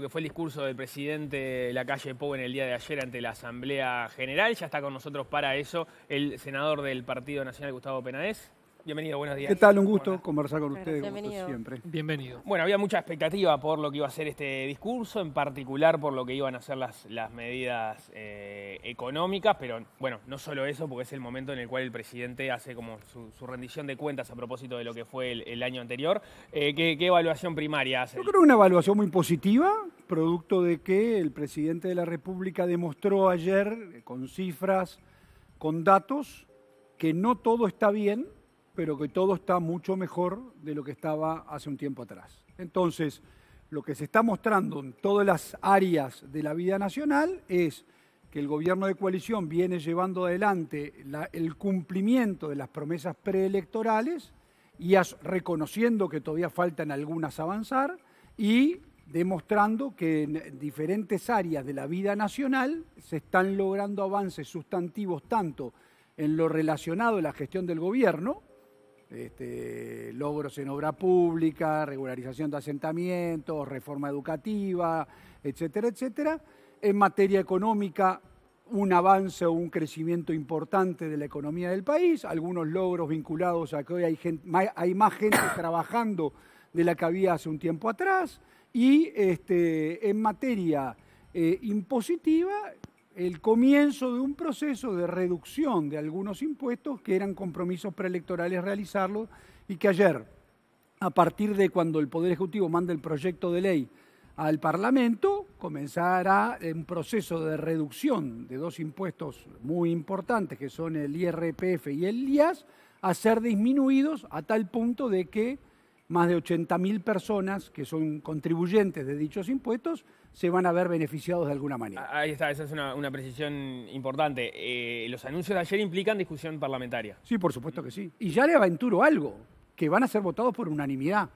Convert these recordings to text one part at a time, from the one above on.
que fue el discurso del presidente La Calle Pou en el día de ayer ante la Asamblea General. Ya está con nosotros para eso el senador del Partido Nacional, Gustavo Penades. Bienvenido, buenos días. ¿Qué tal? Un gusto conversar con ustedes, Bienvenido. como siempre. Bienvenido. Bueno, había mucha expectativa por lo que iba a ser este discurso, en particular por lo que iban a ser las, las medidas eh, económicas, pero bueno, no solo eso, porque es el momento en el cual el presidente hace como su, rendición de cuentas a propósito de lo que fue el, año anterior. Eh, ¿qué, evaluación primaria hace? Yo creo una evaluación muy positiva, producto de que el presidente de la República demostró ayer, eh, con cifras, con datos, que no todo está bien pero que todo está mucho mejor de lo que estaba hace un tiempo atrás. Entonces, lo que se está mostrando en todas las áreas de la vida nacional es que el gobierno de coalición viene llevando adelante el cumplimiento de las promesas preelectorales y reconociendo que todavía faltan algunas avanzar y demostrando que en diferentes áreas de la vida nacional se están logrando avances sustantivos tanto en lo relacionado a la gestión del gobierno, este, logros en obra pública, regularización de asentamientos, reforma educativa, etcétera, etcétera. En materia económica, un avance o un crecimiento importante de la economía del país, algunos logros vinculados a que hoy hay, hay más gente trabajando de la que había hace un tiempo atrás, y este, en materia eh, impositiva, el comienzo de un proceso de reducción de algunos impuestos que eran compromisos preelectorales realizarlos y que ayer, a partir de cuando el Poder Ejecutivo manda el proyecto de ley al Parlamento, comenzará un proceso de reducción de dos impuestos muy importantes, que son el IRPF y el IAS, a ser disminuidos a tal punto de que más de 80.000 personas que son contribuyentes de dichos impuestos se van a ver beneficiados de alguna manera. Ah, ahí está, esa es una, precisión importante. Eh, los anuncios de ayer implican discusión parlamentaria. Sí, por supuesto que sí. Y ya le aventuro algo, que van a ser votados por unanimidad.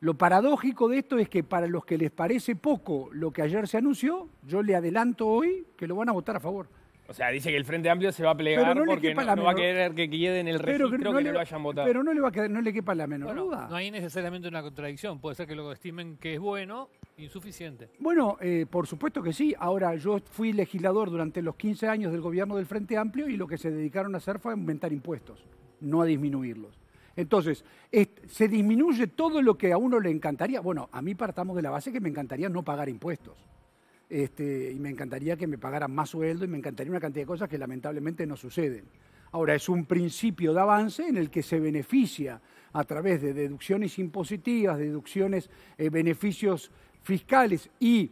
Lo paradójico de esto es que para los que les parece poco lo que ayer se anunció, yo le adelanto hoy que lo van a votar a favor. O sea, dice que el Frente Amplio se va a plegar porque no, va a querer que queden el registro pero, que no lo hayan votado. Pero no le, va a quepa la menor duda. No hay necesariamente una contradicción. Puede ser que lo estimen que es bueno, Insuficiente. Bueno, eh, por supuesto que sí. Ahora, yo fui legislador durante los 15 años del gobierno del Frente Amplio y lo que se dedicaron a hacer fue aumentar impuestos, no a disminuirlos. Entonces, se disminuye todo lo que a uno le encantaría. Bueno, a mí partamos de la base que me encantaría no pagar impuestos. Este, y me encantaría que me pagaran más sueldo y me encantaría una cantidad de cosas que lamentablemente no suceden. Ahora, es un principio de avance en el que se beneficia a través de deducciones impositivas, deducciones, eh, beneficios fiscales y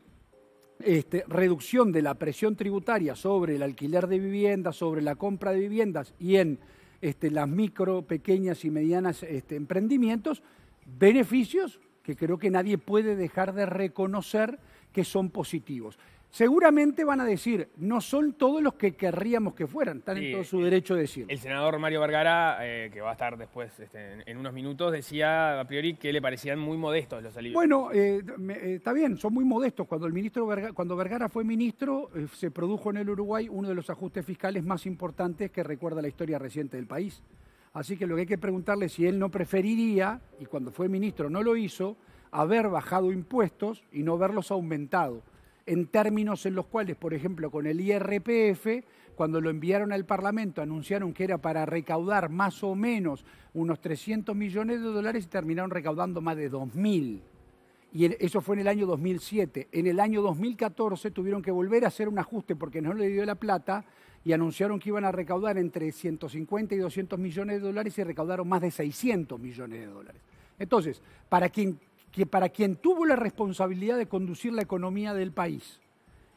este, reducción de la presión tributaria sobre el alquiler de viviendas, sobre la compra de viviendas y en este, las micro, pequeñas y medianas este, emprendimientos, beneficios que creo que nadie puede dejar de reconocer que son positivos. Seguramente van a decir, no son todos los que querríamos que fueran, están en todo su derecho de decir. El senador Mario Vergara, eh, que va a estar después este, en, unos minutos, decía a priori que le parecían muy modestos los alivios. Bueno, eh, eh, está bien, son muy modestos. Cuando, el ministro Vergara, cuando Vergara fue ministro, eh, se produjo en el Uruguay uno de los ajustes fiscales más importantes que recuerda la historia reciente del país. Así que lo que hay que preguntarle es si él no preferiría, y cuando fue ministro no lo hizo, haber bajado impuestos y no verlos aumentado en términos en los cuales, por ejemplo, con el IRPF, cuando lo enviaron al Parlamento, anunciaron que era para recaudar más o menos unos 300 millones de dólares y terminaron recaudando más de 2.000. Y eso fue en el año 2007. En el año 2014 tuvieron que volver a hacer un ajuste porque no le dio la plata y anunciaron que iban a recaudar entre 150 y 200 millones de dólares y recaudaron más de 600 millones de dólares. Entonces, para quien que para quien tuvo la responsabilidad de conducir la economía del país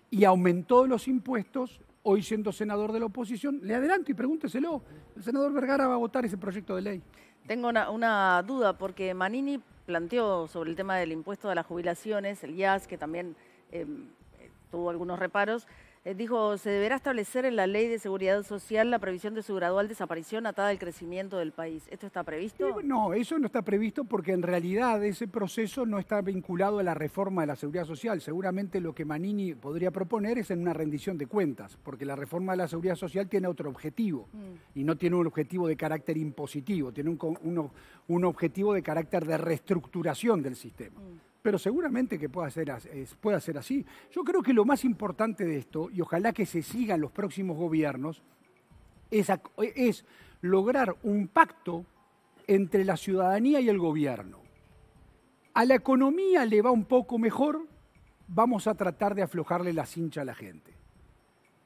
y aumentó los impuestos, hoy siendo senador de la oposición, le adelanto y pregúnteselo, el senador Vergara va a votar ese proyecto de ley. Tengo una, duda, porque Manini planteó sobre el tema del impuesto a las jubilaciones, el IAS, que también eh, tuvo algunos reparos, eh, dijo, se deberá establecer en la ley de seguridad social la previsión de su gradual desaparición atada al crecimiento del país. ¿Esto está previsto? Eh, no, eso no está previsto porque en realidad ese proceso no está vinculado a la reforma de la seguridad social. Seguramente lo que Manini podría proponer es en una rendición de cuentas, porque la reforma de la seguridad social tiene otro objetivo mm. y no tiene un objetivo de carácter impositivo, tiene un, un, objetivo de carácter de reestructuración del sistema. Mm pero seguramente que pueda ser, así. Yo creo que lo más importante de esto, y ojalá que se sigan los próximos gobiernos, es, es lograr un pacto entre la ciudadanía y el gobierno. A la economía le va un poco mejor, vamos a tratar de aflojarle la cincha a la gente.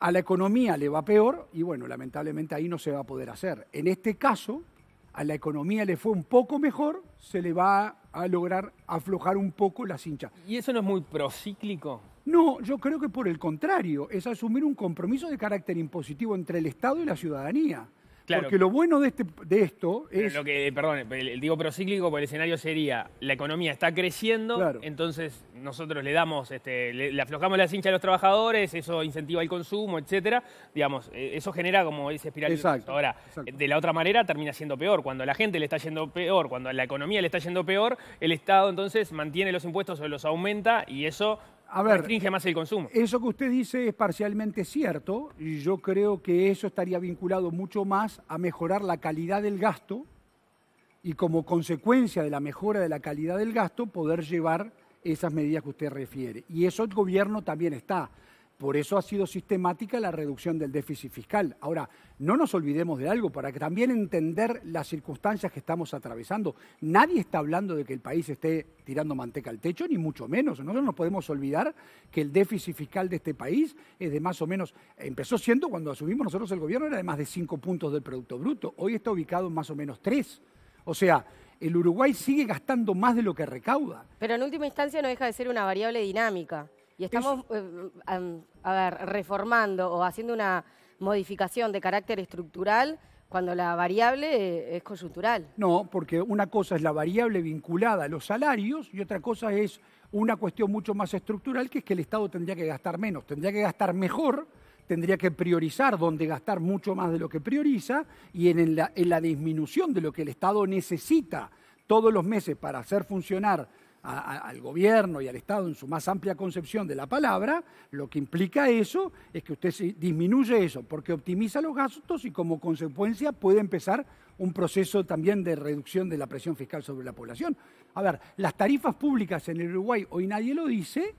A la economía le va peor y bueno, lamentablemente ahí no se va a poder hacer. En este caso, a la economía le fue un poco mejor, se le va a lograr aflojar un poco las hinchas. ¿Y eso no es muy procíclico? No, yo creo que por el contrario, es asumir un compromiso de carácter impositivo entre el Estado y la ciudadanía. Porque lo bueno de, este, de esto es... lo que, perdón, digo procíclico, porque el escenario sería, la economía está creciendo, entonces nosotros le damos, este, le, aflojamos la cincha a los trabajadores, eso incentiva el consumo, etcétera. Digamos, eh, eso genera como dice espiral. Exacto, Ahora, de la otra manera termina siendo peor. Cuando a la gente le está yendo peor, cuando a la economía le está yendo peor, el Estado entonces mantiene los impuestos o los aumenta y eso a ver, Eso que usted dice es parcialmente cierto. Y yo creo que eso estaría vinculado mucho más a mejorar la calidad del gasto y como consecuencia de la mejora de la calidad del gasto poder llevar esas medidas que usted refiere. Y eso el gobierno también está. Por eso ha sido sistemática la reducción del déficit fiscal. Ahora, no nos olvidemos de algo para que también entender las circunstancias que estamos atravesando. Nadie está hablando de que el país esté tirando manteca al techo, ni mucho menos. Nosotros no podemos olvidar que el déficit fiscal de este país es de más o menos, empezó siendo cuando asumimos nosotros el gobierno, era de más de 5 puntos del Producto Bruto. Hoy está ubicado en más o menos 3. O sea, el Uruguay sigue gastando más de lo que recauda. Pero en última instancia no deja de ser una variable dinámica y estamos eh, reformando o haciendo una modificación de carácter estructural cuando la variable eh, es coyuntural. No, porque una cosa es la variable vinculada a los salarios y otra cosa es una cuestión mucho más estructural, que es que el Estado tendría que gastar menos, tendría que gastar mejor, tendría que priorizar donde gastar mucho más de lo que prioriza y en la disminución de lo que el Estado necesita todos los meses para hacer funcionar al gobierno y al Estado en su más amplia concepción de la palabra, lo que implica eso es que usted disminuye eso, porque optimiza los gastos y como consecuencia puede empezar un proceso también de reducción de la presión fiscal sobre la población. A ver, las tarifas públicas en el Uruguay, hoy nadie lo dice,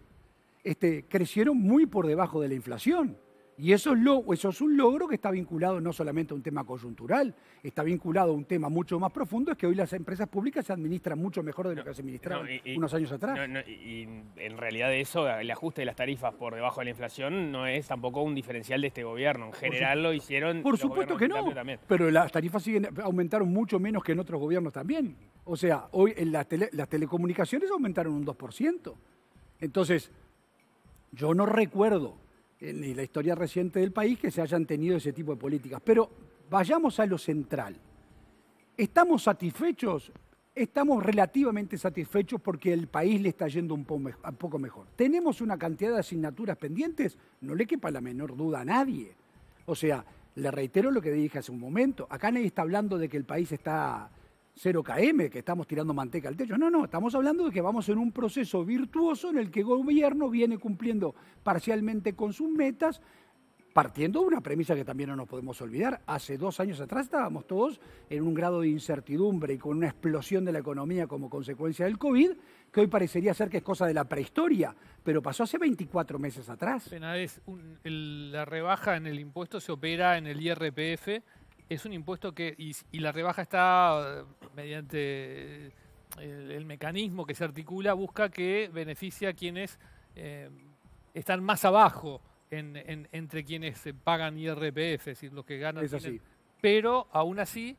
este, crecieron muy por debajo de la inflación. Y eso es, un logro que está vinculado no solamente a un tema coyuntural, está vinculado a un tema mucho más profundo, es que hoy las empresas públicas se administran mucho mejor de lo que se administraban unos años atrás. y en realidad eso, el ajuste de las tarifas por debajo de la inflación no es tampoco un diferencial de este gobierno. En general lo hicieron... Por supuesto que no, pero las tarifas siguen, aumentaron mucho menos que en otros gobiernos también. O sea, hoy en las telecomunicaciones aumentaron un 2%. Entonces, yo no recuerdo ni la historia reciente del país que se hayan tenido ese tipo de políticas. Pero vayamos a lo central. ¿Estamos satisfechos? Estamos relativamente satisfechos porque el país le está yendo un poco mejor. ¿Tenemos una cantidad de asignaturas pendientes? No le quepa la menor duda a nadie. O sea, le reitero lo que dije hace un momento. Acá nadie está hablando de que el país está 0 KM, que estamos tirando manteca al techo. No, no, estamos hablando de que vamos en un proceso virtuoso en el que el gobierno viene cumpliendo parcialmente con sus metas, partiendo de una premisa que también no nos podemos olvidar. Hace dos años atrás estábamos todos en un grado de incertidumbre y con una explosión de la economía como consecuencia del COVID, que hoy parecería ser que es cosa de la prehistoria, pero pasó hace 24 meses atrás. la rebaja en el impuesto se opera en el IRPF es un impuesto que, y, la rebaja está eh, mediante eh, el, mecanismo que se articula, busca que beneficie a quienes eh, están más abajo entre quienes pagan IRPF, es decir, los que ganan. Es así. Pero aún así,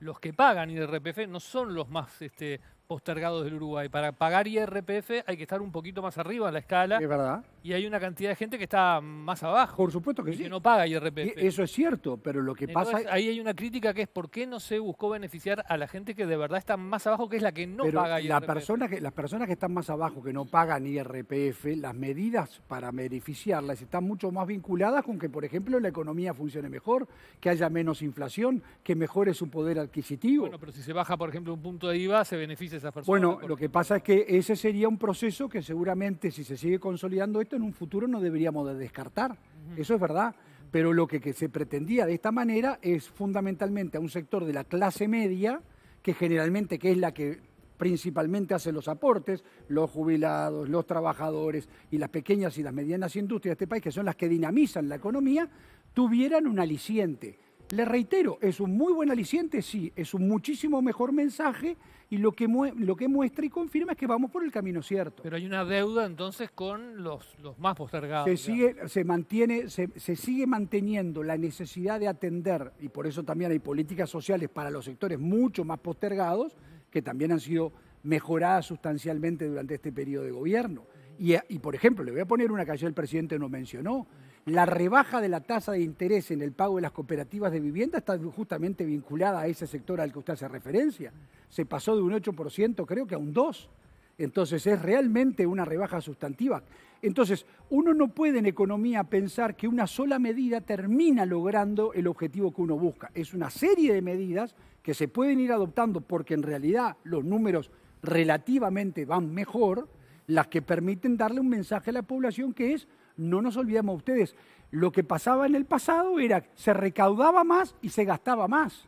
los que pagan IRPF no son los más este, postergados del Uruguay. Para pagar IRPF hay que estar un poquito más arriba en la escala. Es verdad. Y hay una cantidad de gente que está más abajo. Por supuesto que sí. Que no paga IRPF. Eso es cierto, pero lo que pasa. Ahí hay una crítica que es: ¿por qué no se buscó beneficiar a la gente que de verdad está más abajo, que es la que no paga IRPF? que, las personas que están más abajo, que no pagan IRPF, las medidas para beneficiarlas están mucho más vinculadas con que, por ejemplo, la economía funcione mejor, que haya menos inflación, que mejore su poder adquisitivo. Bueno, pero si se baja, por ejemplo, un punto de IVA, se beneficia a esas Bueno, lo que pasa es que ese sería un proceso que seguramente, si se sigue consolidando esto, en un futuro no deberíamos descartar, eso es verdad, pero lo que, que, se pretendía de esta manera es fundamentalmente a un sector de la clase media, que generalmente que es la que principalmente hace los aportes, los jubilados, los trabajadores y las pequeñas y las medianas industrias de este país, que son las que dinamizan la economía, tuvieran un aliciente. Le reitero, es un muy buen aliciente, sí, es un muchísimo mejor mensaje y lo que, lo que muestra y confirma es que vamos por el camino cierto. Pero hay una deuda entonces con los, más postergados. Se, sigue, se, mantiene, se, sigue manteniendo la necesidad de atender, y por eso también hay políticas sociales para los sectores mucho más postergados, que también han sido mejoradas sustancialmente durante este periodo de gobierno. Y, y por ejemplo, le voy a poner una que ayer el presidente nos mencionó, la rebaja de la tasa de interés en el pago de las cooperativas de vivienda está justamente vinculada a ese sector al que usted hace referencia. Se pasó de un 8% creo que a un 2%. Entonces es realmente una rebaja sustantiva. Entonces, uno no puede en economía pensar que una sola medida termina logrando el objetivo que uno busca. Es una serie de medidas que se pueden ir adoptando porque en realidad los números relativamente van mejor, las que permiten darle un mensaje a la población que es no nos olvidemos ustedes, lo que pasaba en el pasado era que se recaudaba más y se gastaba más.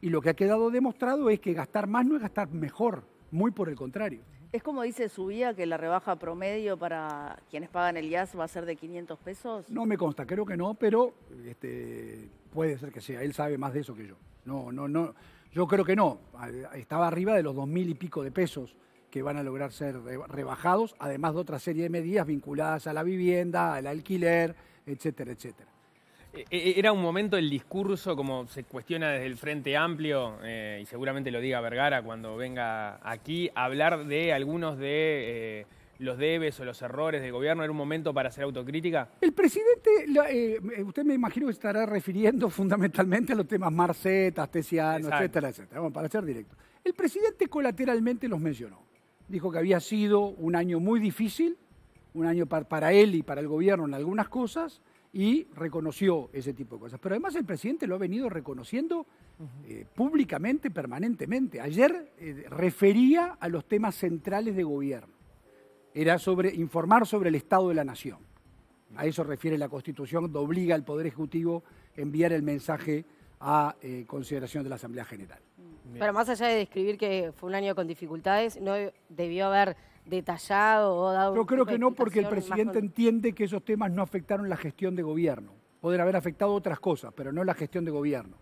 Y lo que ha quedado demostrado es que gastar más no es gastar mejor, muy por el contrario. Es como dice su vía que la rebaja promedio para quienes pagan el gas va a ser de 500 pesos. No me consta, creo que no, pero este, puede ser que sea. Él sabe más de eso que yo. No, no, no. Yo creo que no. Estaba arriba de los dos mil y pico de pesos que van a lograr ser rebajados, además de otra serie de medidas vinculadas a la vivienda, al alquiler, etcétera, etcétera. E, e, era un momento el discurso, como se cuestiona desde el Frente Amplio, eh, y seguramente lo diga Vergara cuando venga aquí, a hablar de algunos de eh, los debes o los errores del gobierno. ¿Era un momento para hacer autocrítica? El presidente, eh, usted me imagino que estará refiriendo fundamentalmente a los temas Marcetas, Tesiano, etcétera, etcétera. Bueno, para ser directo. El presidente colateralmente los mencionó dijo que había sido un año muy difícil, un año para él y para el gobierno en algunas cosas, y reconoció ese tipo de cosas. Pero además el presidente lo ha venido reconociendo eh, públicamente, permanentemente. Ayer eh, refería a los temas centrales de gobierno. Era sobre informar sobre el estado de la nación. A eso refiere la Constitución, obliga al Poder Ejecutivo a enviar el mensaje a eh, consideración de la Asamblea General. Pero más allá de describir que fue un año con dificultades, no debió haber detallado o dado... Yo creo que no, porque el presidente entiende que esos temas no afectaron la gestión de gobierno. Poder haber afectado otras cosas, pero no la gestión de gobierno.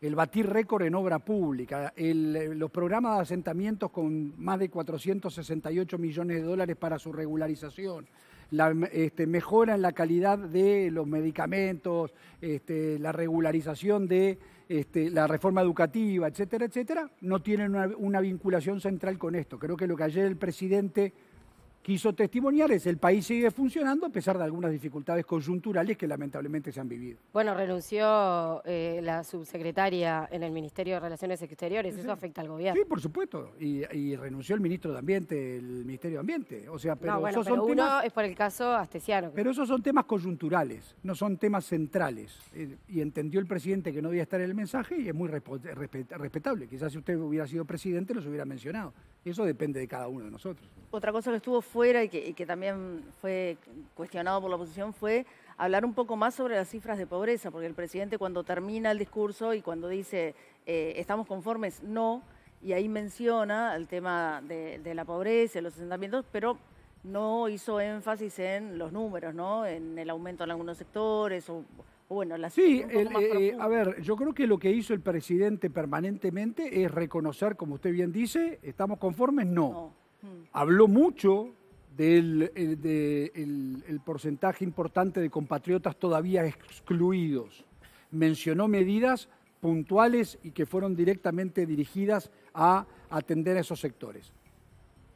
El batir récord en obra pública, los programas de asentamientos con más de 468 millones de dólares para su regularización, la este, mejora en la calidad de los medicamentos, este, la regularización de este, la reforma educativa, etcétera, etcétera, no tienen una, una vinculación central con esto. Creo que lo que ayer el presidente quiso testimoniales, el país sigue funcionando a pesar de algunas dificultades coyunturales que lamentablemente se han vivido. Bueno, renunció eh, la subsecretaria en el Ministerio de Relaciones Exteriores, eso afecta al gobierno. Sí, por supuesto, y, renunció el ministro de Ambiente, el Ministerio de Ambiente, o sea, pero bueno, esos pero son uno es por el caso Asteciano. Pero esos son temas coyunturales, no son temas centrales, eh, y entendió el presidente que no debía estar en el mensaje y es muy respetable, quizás si usted hubiera sido presidente los hubiera mencionado, eso depende de cada uno de nosotros. Otra cosa que estuvo y que, también fue cuestionado por la oposición fue hablar un poco más sobre las cifras de pobreza, porque el presidente cuando termina el discurso y cuando dice eh, estamos conformes, no, y ahí menciona el tema de, la pobreza, los asentamientos, pero no hizo énfasis en los números, ¿no? En el aumento en algunos sectores o, bueno, las Sí, eh, eh, a ver, yo creo que lo que hizo el presidente permanentemente es reconocer, como usted bien dice, estamos conformes, no. Mm. Habló mucho del eh, porcentaje importante de compatriotas todavía excluidos. Mencionó medidas puntuales y que fueron directamente dirigidas a atender a esos sectores.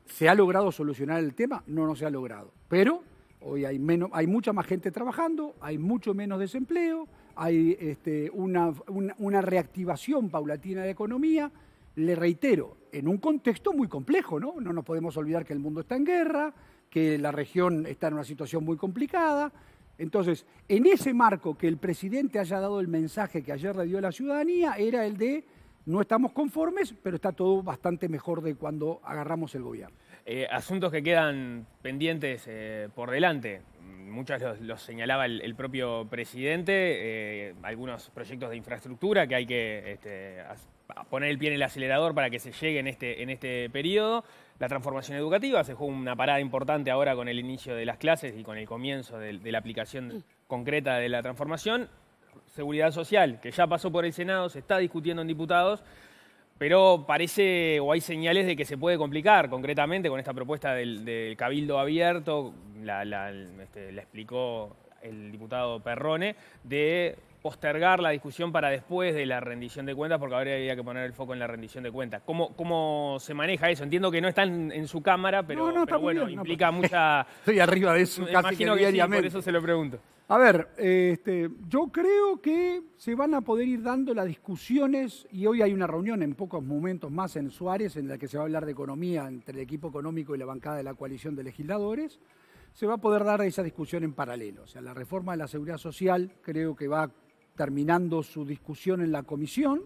¿Se ha logrado solucionar el tema? No, no se ha logrado. Pero hoy hay, menos, hay mucha más gente trabajando, hay mucho menos desempleo, hay este, una, una reactivación paulatina de economía. Le reitero, en un contexto muy complejo, ¿no? No nos podemos olvidar que el mundo está en guerra, que la región está en una situación muy complicada. Entonces, en ese marco que el presidente haya dado el mensaje que ayer le dio a la ciudadanía, era el de no estamos conformes, pero está todo bastante mejor de cuando agarramos el gobierno. Eh, asuntos que quedan pendientes eh, por delante. Muchos los, señalaba el, propio presidente, eh, algunos proyectos de infraestructura que hay que este, poner el pie en el acelerador para que se llegue este, en este periodo la transformación educativa. Se jugó una parada importante ahora con el inicio de las clases y con el comienzo de, la aplicación mm. concreta de la transformación. Seguridad social, que ya pasó por el Senado, se está discutiendo en diputados pero parece o hay señales de que se puede complicar concretamente con esta propuesta del, cabildo abierto, este, la, explicó el diputado Perrone, de postergar la discusión para después de la rendición de cuentas, porque ahora había que poner el foco en la rendición de cuentas. ¿Cómo, cómo se maneja eso? Entiendo que no están en su cámara, pero, no, bueno, implica mucha... Estoy arriba de eso imagino que, por eso se lo pregunto. A ver, este, yo creo que se van a poder ir dando las discusiones y hoy hay una reunión en pocos momentos más en Suárez en la que se va a hablar de economía entre el equipo económico y la bancada de la coalición de legisladores. Se va a poder dar esa discusión en paralelo. O sea, la reforma de la seguridad social creo que va a terminando su discusión en la comisión,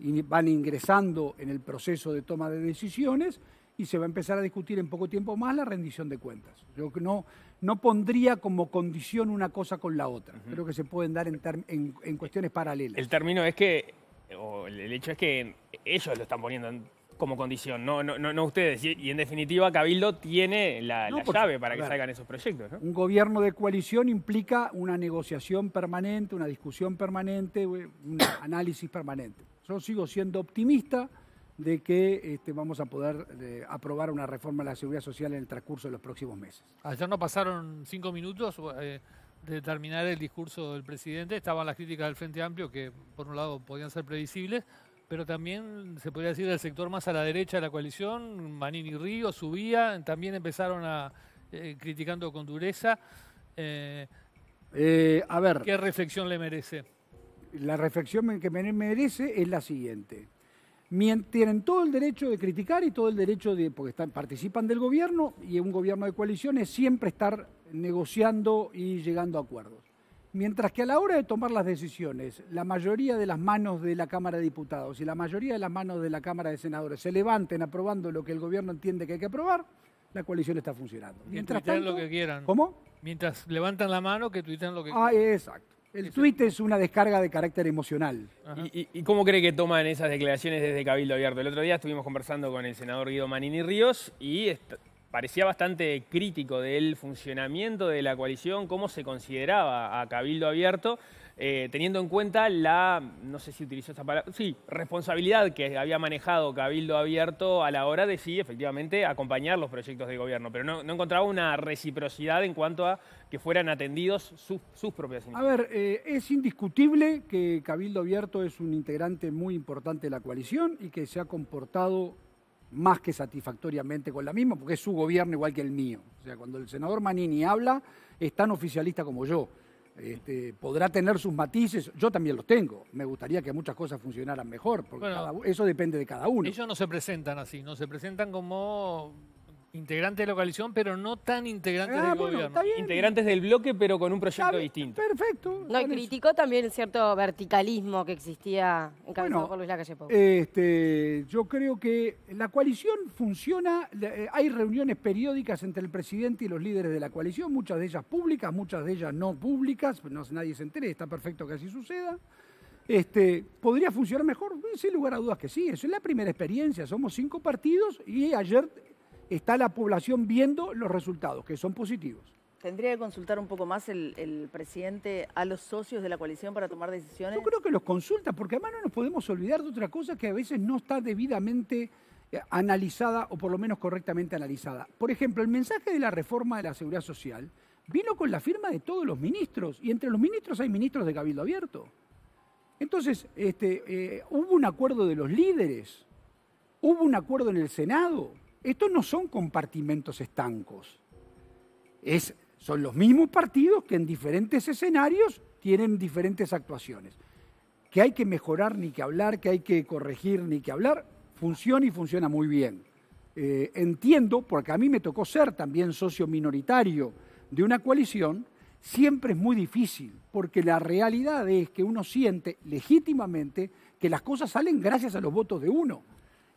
y van ingresando en el proceso de toma de decisiones y se va a empezar a discutir en poco tiempo más la rendición de cuentas. Yo no, no pondría como condición una cosa con la otra. Creo que se pueden dar en, en cuestiones paralelas. El término es que, o el hecho es que ellos lo están poniendo en como condición, no, no, no, ustedes. Y, en definitiva, Cabildo tiene la, llave para que salgan esos proyectos. Un gobierno de coalición implica una negociación permanente, una discusión permanente, un análisis permanente. Yo sigo siendo optimista de que este, vamos a poder eh, aprobar una reforma de la seguridad social en el transcurso de los próximos meses. Ayer no pasaron cinco minutos eh, de terminar el discurso del presidente, estaban las críticas del Frente Amplio que por un lado podían ser previsibles, pero también se podría decir del sector más a la derecha de la coalición, Manini Río subía, también empezaron a eh, criticando con dureza. Eh, eh, a ver. ¿Qué reflexión le merece? La reflexión que me merece es la siguiente. Tienen todo el derecho de criticar y todo el derecho de, porque participan del gobierno y un gobierno de coalición es siempre estar negociando y llegando a acuerdos. Mientras que a la hora de tomar las decisiones, la mayoría de las manos de la Cámara de Diputados y la mayoría de las manos de la Cámara de Senadores se levanten aprobando lo que el gobierno entiende que hay que aprobar, la coalición está funcionando. Mientras lo que quieran. ¿Cómo? Mientras levantan la mano, que tuiten lo que ah, quieran. Ah, exacto. El tuit es una descarga de carácter emocional. ¿Y, y, cómo cree que toman esas declaraciones desde Cabildo Abierto? El otro día estuvimos conversando con el senador Guido Manini Ríos y parecía bastante crítico del funcionamiento de la coalición, cómo se consideraba a Cabildo Abierto, eh, teniendo en cuenta la, no sé si utilizó esa palabra, sí, responsabilidad que había manejado Cabildo Abierto a la hora de, sí, efectivamente, acompañar los proyectos de gobierno, pero no, encontraba una reciprocidad en cuanto a que fueran atendidos sus, sus propias iniciativas. A ver, eh, es indiscutible que Cabildo Abierto es un integrante muy importante de la coalición y que se ha comportado más que satisfactoriamente con la misma, porque es su gobierno igual que el mío. O sea, cuando el senador Manini habla, es tan oficialista como yo. Este, podrá tener sus matices, yo también los tengo. Me gustaría que muchas cosas funcionaran mejor, porque eso depende de cada uno. Ellos no se presentan así, no se presentan como Integrantes de la coalición, pero no tan integrantes ah, del gobierno. Integrantes del bloque, pero con un proyecto distinto. Perfecto. No, y criticó también cierto verticalismo que existía en bueno, por Luis Este, yo creo que la coalición funciona, eh, hay reuniones periódicas entre el presidente y los líderes de la coalición, muchas de ellas públicas, muchas de ellas no públicas, no, nadie se entere, está perfecto que así suceda. Este, ¿Podría funcionar mejor? Sin lugar a dudas que sí, es la primera experiencia, somos cinco partidos y ayer está la población viendo los resultados, que son positivos. ¿Tendría que consultar un poco más el, presidente a los socios de la coalición para tomar decisiones? Yo creo que los consulta, porque además no nos podemos olvidar de otra cosa que a veces no está debidamente eh, analizada o por lo menos correctamente analizada. Por ejemplo, el mensaje de la reforma de la seguridad social vino con la firma de todos los ministros, y entre los ministros hay ministros de Cabildo Abierto. Entonces, este, eh, hubo un acuerdo de los líderes, hubo un acuerdo en el Senado, estos no son compartimentos estancos. son los mismos partidos que en diferentes escenarios tienen diferentes actuaciones. Que hay que mejorar ni que hablar, que hay que corregir ni que hablar, funciona y funciona muy bien. Eh, entiendo, porque a mí me tocó ser también socio minoritario de una coalición, siempre es muy difícil, porque la realidad es que uno siente legítimamente que las cosas salen gracias a los votos de uno.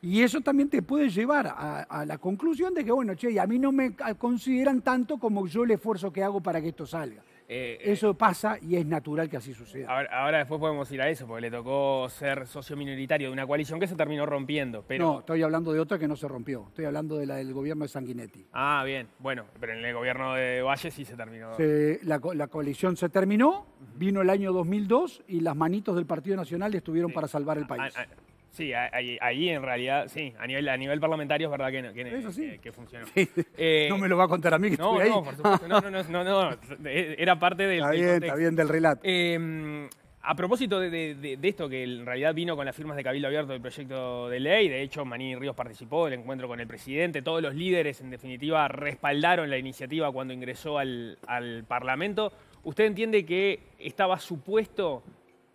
Y eso también te puede llevar a, la conclusión de que, bueno, che, a mí no me consideran tanto como yo el esfuerzo que hago para que esto salga. Eh, eh, eso pasa y es natural que así suceda. Ahora, después podemos ir a eso, porque le tocó ser socio minoritario de una coalición que se terminó rompiendo. No, estoy hablando de otra que no se rompió. Estoy hablando de la del gobierno de Sanguinetti. Ah, bien. Bueno, pero en el gobierno de Valle sí se terminó. la, la, coalición se terminó, vino el año 2002 y las manitos del Partido Nacional estuvieron para salvar el ah, país. Ah, Sí, ahí, ahí, en realidad, sí, a nivel, a nivel parlamentario es verdad que, que, que, funcionó. Eh, no me lo va a contar a mí que no, estoy ahí. No, no, no, no, no, era parte del... Está bien, está bien del relato. Em, a propósito de, esto, que en realidad vino con las firmas de Cabildo Abierto del proyecto de ley, de hecho Maní Ríos participó del encuentro con el presidente, todos los líderes en definitiva respaldaron la iniciativa cuando ingresó al, al Parlamento. ¿Usted entiende que estaba supuesto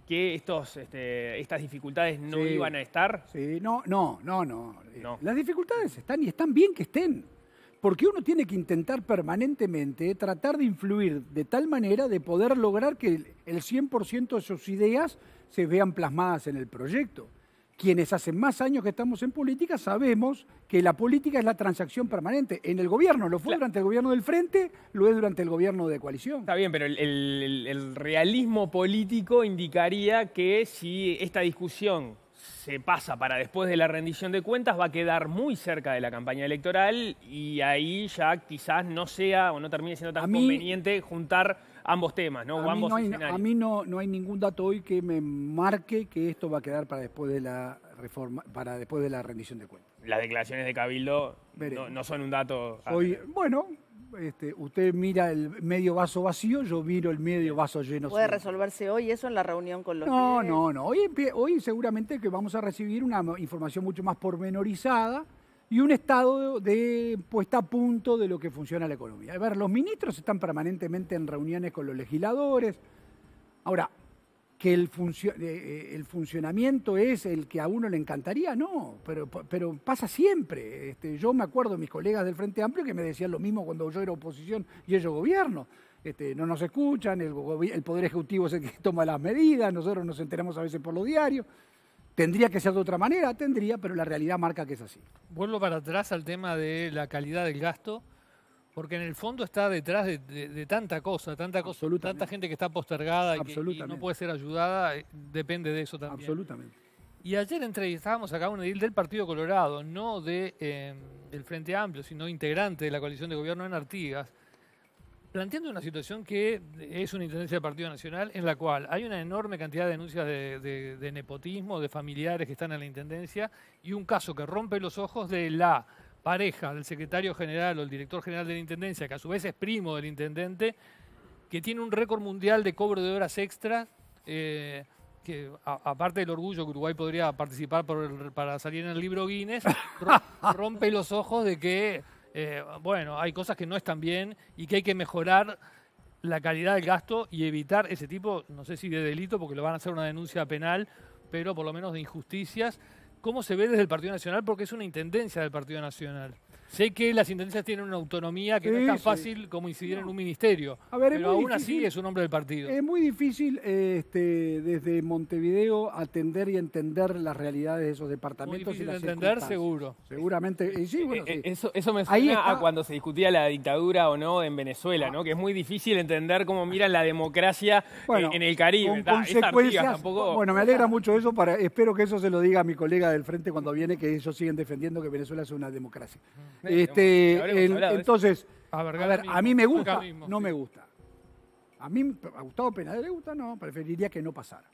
que estos, este, estas dificultades no iban a estar? no, no, no, eh, no. Las dificultades están y están bien que estén. Porque uno tiene que intentar permanentemente tratar de influir de tal manera de poder lograr que el 100% de sus ideas se vean plasmadas en el proyecto quienes hace más años que estamos en política sabemos que la política es la transacción permanente. En el gobierno, lo fue durante el gobierno del Frente, lo es durante el gobierno de coalición. Está bien, pero el, realismo político indicaría que si esta discusión se pasa para después de la rendición de cuentas va a quedar muy cerca de la campaña electoral y ahí ya quizás no sea o no termine siendo tan conveniente juntar ambos temas, ¿no? A A mí no, no hay ningún dato hoy que me marque que esto va a quedar para después de la reforma, para después de la rendición de cuentas. Las declaraciones de Cabildo no, son un dato. Hoy, bueno, este, usted mira el medio vaso vacío, yo miro el medio vaso lleno. ¿Puede resolverse hoy eso en la reunión con los No, no, no. Hoy, hoy seguramente que vamos a recibir una información mucho más pormenorizada y un estado de puesta a punto de lo que funciona la economía. A ver, los ministros están permanentemente en reuniones con los legisladores. Ahora, que el, eh, eh, funcionamiento es el que a uno le encantaría, no, pero, pasa siempre. Este, yo me acuerdo de mis colegas del Frente Amplio que me decían lo mismo cuando yo era oposición y ellos gobierno. Este, no nos escuchan, el Poder Ejecutivo es el que toma las medidas, nosotros nos enteramos a veces por los diarios. ¿Tendría que ser de otra manera? Tendría, pero la realidad marca que es así. Vuelvo para atrás al tema de la calidad del gasto, porque en el fondo está detrás de, tanta cosa, tanta cosa, tanta gente que está postergada y, no puede ser ayudada, eh, depende de eso también. Absolutamente. Y ayer entrevistábamos acá a un edil del Partido Colorado, no de, eh, del Frente Amplio, sino integrante de la coalición de gobierno en Artigas, planteando una situación que es una intendencia del Partido Nacional en la cual hay una enorme cantidad de denuncias de, nepotismo, de familiares que están en la intendencia y un caso que rompe los ojos de la pareja del secretario general o el director general de la intendencia, que a su vez es primo del intendente, que tiene un récord mundial de cobro de horas extra. Eh, que aparte del orgullo que Uruguay podría participar para salir en el libro Guinness, rompe los ojos de que eh, bueno, hay cosas que no están bien y que hay que mejorar la calidad del gasto y evitar ese tipo, no sé si de delito, porque lo van a hacer una denuncia penal, pero por lo menos de injusticias. ¿Cómo se ve desde el Partido Nacional? Porque es una intendencia del Partido Nacional. Sé que las intendencias tienen una autonomía que no es tan fácil como incidir en un ministerio. pero aún así es un hombre del partido. Es muy difícil eh, este, desde Montevideo atender y entender las realidades de esos departamentos. y entender, seguro. Seguramente. sí, bueno, eh, eh, sí. eso, eso me suena a cuando se discutía la dictadura o no en Venezuela, ¿no? Que es muy difícil entender cómo miran la democracia en el Caribe. Bueno, me alegra mucho eso. Para, espero que eso se lo diga a mi colega del frente cuando viene, que ellos siguen defendiendo que Venezuela es una democracia. Este, entonces, a, ver, a mí me gusta, no me gusta. A mí, a Gustavo Penadero le gusta, no, preferiría que no pasara.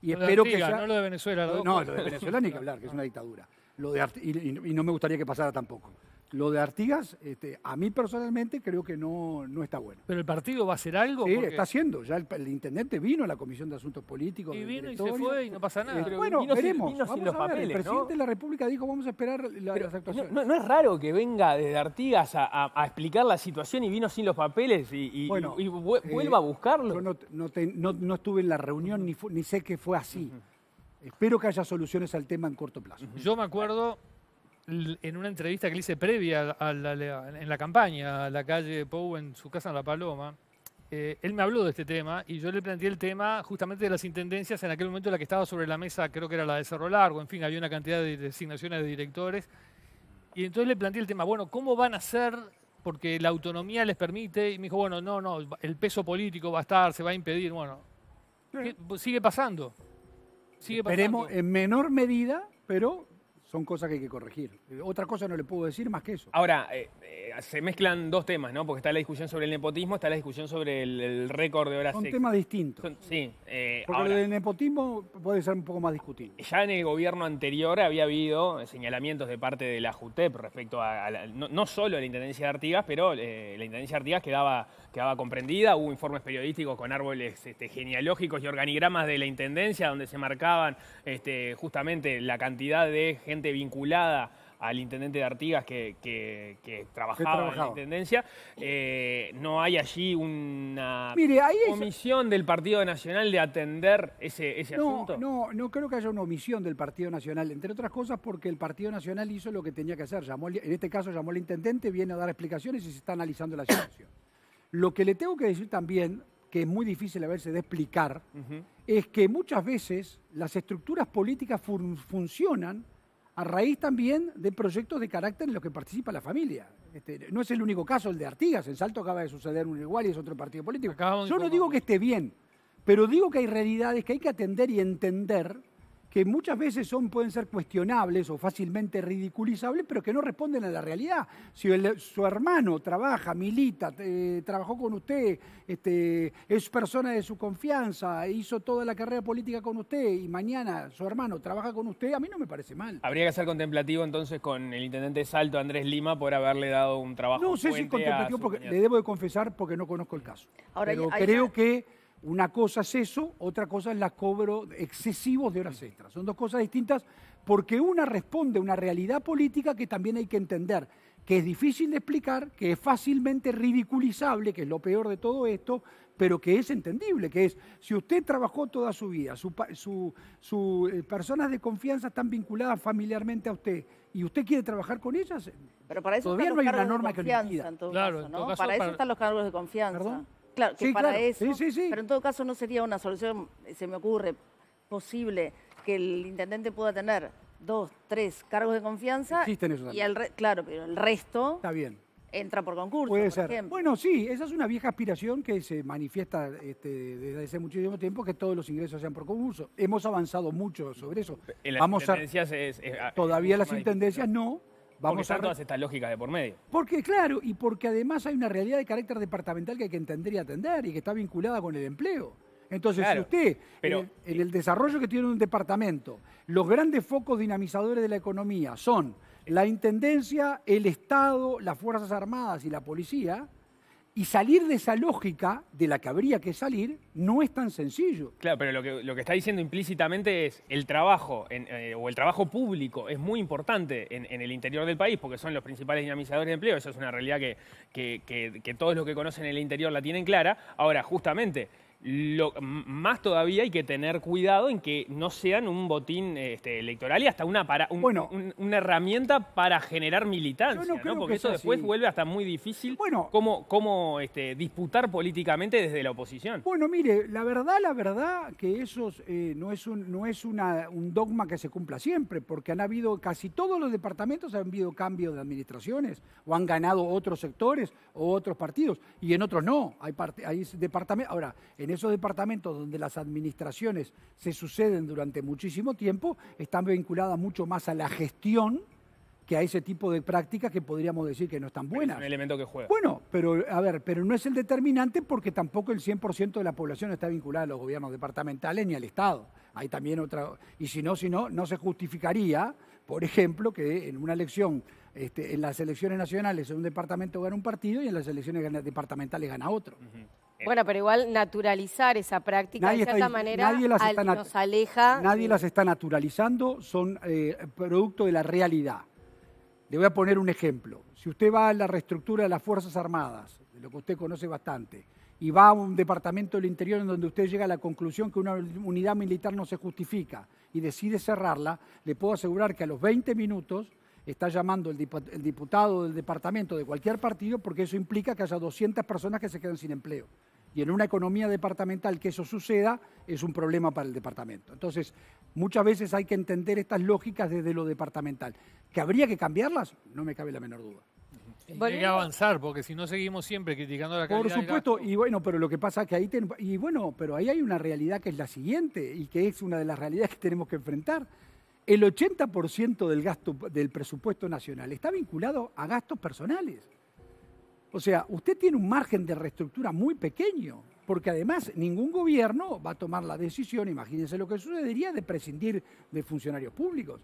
Y espero que sea... No lo de Venezuela. ¿no? no, lo de Venezuela ni que hablar, que es una dictadura. Lo de y no me gustaría que pasara tampoco. Lo de Artigas, este, a mí personalmente creo que no, no está bueno. ¿Pero el partido va a hacer algo? Sí, está haciendo. Ya el, intendente vino a la Comisión de Asuntos Políticos. Y vino y se fue y no pasa nada. Este, bueno, vino Sin, los Papeles, el presidente de la República dijo vamos a esperar las actuaciones. No, es raro que venga desde Artigas a, explicar la situación y vino sin los papeles y, eh, vuelva a buscarlo? Yo no, estuve en la reunión ni, ni sé que fue así. Espero que haya soluciones al tema en corto plazo. Yo me acuerdo en una entrevista que le hice previa a en la campaña a la calle Pou en su casa en La Paloma, eh, él me habló de este tema y yo le planteé el tema justamente de las intendencias en aquel momento la que estaba sobre la mesa, creo que era la de Cerro Largo, en fin, había una cantidad de designaciones de directores. Y entonces le planteé el tema, bueno, ¿cómo van a ser? Porque la autonomía les permite, y me dijo, bueno, no, no, el peso político va a estar, se va a impedir, bueno, sigue pasando. Sigue pasando. Esperemos en menor medida, pero son cosas que hay que corregir. Otra cosa no le puedo decir más que eso. Ahora, eh, eh, se mezclan dos temas, ¿no? Porque está la discusión sobre el nepotismo, está la discusión sobre el, récord de horas Son temas distintos. sí. Eh, Porque el nepotismo puede ser un poco más discutido. Ya en el gobierno anterior había habido señalamientos de parte de la JUTEP respecto a, no, solo a la Intendencia de Artigas, pero la Intendencia de Artigas quedaba, quedaba comprendida. Hubo informes periodísticos con árboles este, genealógicos y organigramas de la Intendencia donde se marcaban este, justamente la cantidad de gente vinculada al intendente de Artigas que, trabajaba en la intendencia, eh, no hay allí una omisión del Partido Nacional de atender ese, asunto? No, no creo que haya una omisión del Partido Nacional, entre otras cosas porque el Partido Nacional hizo lo que tenía que hacer. en este caso llamó al intendente, viene a dar explicaciones y se está analizando la situación. lo que le tengo que decir también, que es muy difícil a veces de explicar, es que muchas veces las estructuras políticas funcionan a raíz también de proyectos de carácter en los que participa la familia. Este, no es el único caso, el de Artigas, el salto acaba de suceder un igual y es otro partido político. Yo no digo que esté bien, pero digo que hay realidades que hay que atender y entender que muchas veces son, pueden ser cuestionables o fácilmente ridiculizables, pero que no responden a la realidad. Si su hermano trabaja, milita, trabajó con usted, este, es persona de su confianza, hizo toda la carrera política con usted y mañana su hermano trabaja con usted, a mí no me parece mal. Habría que ser contemplativo entonces con el intendente Salto, Andrés Lima, por haberle dado un trabajo. No sé si contemplativo, porque, le debo de confesar porque no conozco el caso. Ahora, pero creo que una cosa es eso, otra cosa es las cobro excesivos de horas extras. Son dos cosas distintas porque una responde a una realidad política que también hay que entender, que es difícil de explicar, que es fácilmente ridiculizable, que es lo peor de todo esto, pero que es entendible, que es, si usted trabajó toda su vida, sus su, eh, personas de confianza están vinculadas familiarmente a usted y usted quiere trabajar con ellas, pero para eso todavía no hay una norma que lo para eso están los cargos de confianza claro, que para eso, pero en todo caso no sería una solución, se me ocurre, posible que el intendente pueda tener dos, tres cargos de confianza. y el Claro, pero el resto... Está bien. Entra por concurso, por Ejemplo. Bueno, sí, esa es una vieja aspiración que se manifiesta este, desde hace muchísimo tiempo, que todos los ingresos sean por concurso. Hemos avanzado mucho sobre eso. Vamos a... intendencias es, ah, todavía las intendencias no, Vamos a todas estas lógicas de por medio. Porque, claro, y porque además hay una realidad de carácter departamental que hay que entender y atender y que está vinculada con el empleo. Entonces, si usted, en el desarrollo que tiene un departamento, los grandes focos dinamizadores de la economía son la Intendencia, el Estado, las Fuerzas Armadas y la Policía, y salir de esa lógica de la que habría que salir no es tan sencillo. Claro, pero lo que, lo que está diciendo implícitamente es el trabajo eh, o el trabajo público es muy importante en, el interior del país porque son los principales dinamizadores de empleo. Eso es una realidad que, que todos los que conocen el interior la tienen clara. Ahora, justamente, lo, más todavía hay que tener cuidado en que no sean un botín este, electoral y hasta una, para, un, bueno, una herramienta para generar militancia, porque eso después vuelve hasta muy difícil bueno, cómo, este, disputar políticamente desde la oposición. Bueno, mire, la verdad, la verdad que eso eh, no es, un, no es un dogma que se cumpla siempre, porque han habido, casi todos los departamentos han habido cambios de administraciones o han ganado otros sectores o otros partidos, y en otros no, hay, hay departamentos, ahora, en esos departamentos donde las administraciones se suceden durante muchísimo tiempo están vinculadas mucho más a la gestión que a ese tipo de prácticas que podríamos decir que no están buenas. es un elemento que juega. Bueno, pero a ver, pero no es el determinante porque tampoco el 100% de la población está vinculada a los gobiernos departamentales ni al Estado. Hay también otra y si no, si no no se justificaría, por ejemplo, que en una elección este, en las elecciones nacionales un departamento gana un partido y en las elecciones departamentales gana otro. Bueno, pero igual naturalizar esa práctica de cierta manera nos aleja. Nadie las está naturalizando, son eh, producto de la realidad. Le voy a poner un ejemplo. Si usted va a la reestructura de las Fuerzas Armadas, de lo que usted conoce bastante, y va a un departamento del interior en donde usted llega a la conclusión que una unidad militar no se justifica y decide cerrarla, le puedo asegurar que a los 20 minutos está llamando el, diputado del departamento de cualquier partido porque eso implica que haya 200 personas que se quedan sin empleo. Y en una economía departamental que eso suceda es un problema para el departamento. Entonces, muchas veces hay que entender estas lógicas desde lo departamental. ¿Que habría que cambiarlas? No me cabe la menor duda. Y hay que avanzar, porque si no seguimos siempre criticando la calidad. Por supuesto, y bueno, pero lo que pasa es que ahí y bueno, pero ahí hay una realidad que es la siguiente y que es una de las realidades que tenemos que enfrentar el 80% del gasto del presupuesto nacional está vinculado a gastos personales. O sea, usted tiene un margen de reestructura muy pequeño, porque además ningún gobierno va a tomar la decisión, imagínense lo que sucedería, de prescindir de funcionarios públicos.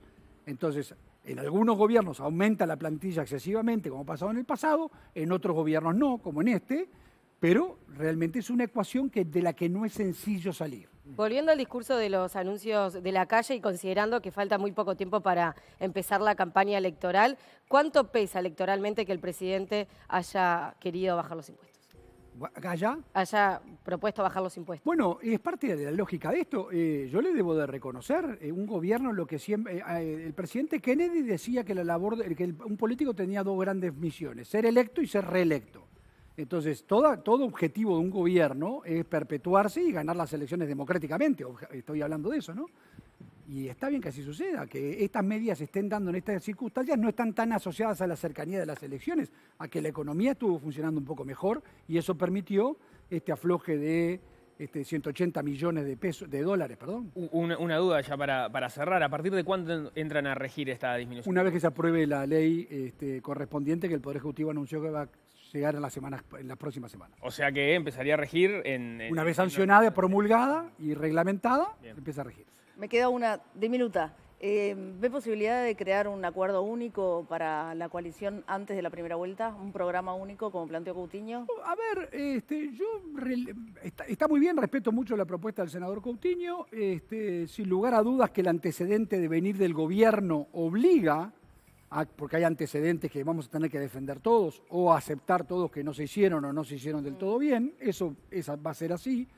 Entonces, en algunos gobiernos aumenta la plantilla excesivamente, como ha pasado en el pasado, en otros gobiernos no, como en este, pero realmente es una ecuación que, de la que no es sencillo salir. Volviendo al discurso de los anuncios de la calle y considerando que falta muy poco tiempo para empezar la campaña electoral, ¿cuánto pesa electoralmente que el presidente haya querido bajar los impuestos? ¿Allá? Haya propuesto bajar los impuestos. Bueno, es parte de la lógica de esto. Eh, yo le debo de reconocer eh, un gobierno, lo que siempre. Eh, el presidente Kennedy decía que la labor, que un político tenía dos grandes misiones: ser electo y ser reelecto. Entonces, todo objetivo de un gobierno es perpetuarse y ganar las elecciones democráticamente. Estoy hablando de eso, ¿no? Y está bien que así suceda, que estas medidas se estén dando en estas circunstancias no están tan asociadas a la cercanía de las elecciones, a que la economía estuvo funcionando un poco mejor y eso permitió este afloje de este, 180 millones de pesos, de dólares, perdón. Una, duda ya para, cerrar, ¿a partir de cuándo entran a regir esta disminución? Una vez que se apruebe la ley este, correspondiente que el Poder Ejecutivo anunció que va a llegar en las, semanas, en las próximas semanas. O sea que empezaría a regir en... una vez sancionada, promulgada y reglamentada, empieza a regir. Me queda una diminuta. Eh, ¿Ve posibilidad de crear un acuerdo único para la coalición antes de la primera vuelta? ¿Un programa único como planteó Coutinho? Oh, a ver, este, yo está, muy bien, respeto mucho la propuesta del senador Coutinho. Este, sin lugar a dudas que el antecedente de venir del gobierno obliga Ah, porque hay antecedentes que vamos a tener que defender todos, o aceptar todos que no se hicieron o no se hicieron del todo bien, eso esa va a ser así.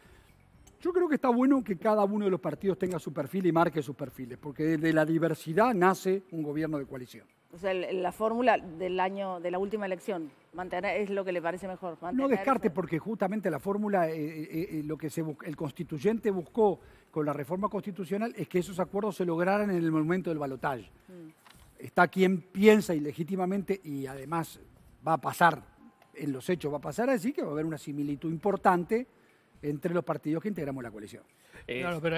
Yo creo que está bueno que cada uno de los partidos tenga su perfil y marque sus perfiles, porque desde la diversidad nace un gobierno de coalición. O sea, la fórmula del año, de la última elección, mantener es lo que le parece mejor. no descarte, porque justamente la fórmula, eh, eh, eh, lo que se, el constituyente buscó con la reforma constitucional es que esos acuerdos se lograran en el momento del balotaje. Mm está quien piensa ilegítimamente y además va a pasar, en los hechos va a pasar así, que va a haber una similitud importante entre los partidos que integramos la coalición. Claro, pero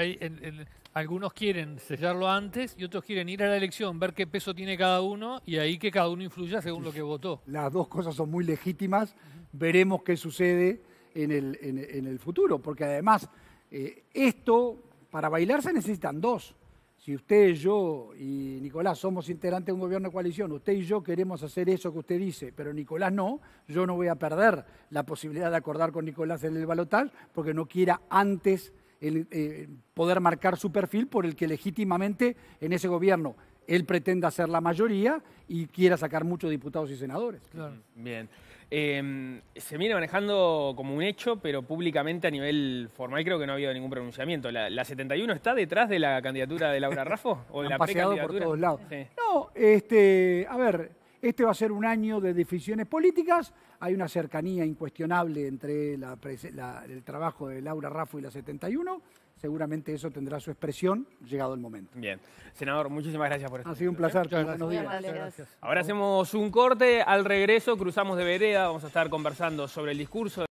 algunos quieren sellarlo antes y otros quieren ir a la elección, ver qué peso tiene cada uno y ahí que cada uno influya según lo que votó. Las dos cosas son muy legítimas, veremos qué sucede en el, futuro, porque además eh, esto, para bailarse necesitan dos. Si usted, yo y Nicolás somos integrantes de un gobierno de coalición, usted y yo queremos hacer eso que usted dice, pero Nicolás no, yo no voy a perder la posibilidad de acordar con Nicolás en el balotaje porque no quiera antes eh, poder marcar su perfil por el que legítimamente en ese gobierno él pretenda ser la mayoría y quiera sacar muchos diputados y senadores. Bien. Em, se viene manejando como un hecho, pero públicamente a nivel formal creo que no ha habido ningún pronunciamiento. ¿La, 71 está detrás de la candidatura de Laura Raffo? ¿O de la paseado por todos lados. No, este, a ver, este va a ser un año de decisiones políticas. Hay una cercanía incuestionable entre el trabajo de Laura Raffo y la 71 seguramente eso tendrá su expresión llegado el momento. Bien. Senador, muchísimas gracias por estar. Ha sido un placer. Buenos Ahora hacemos un corte. Al regreso cruzamos de vereda. Vamos a estar conversando sobre el discurso.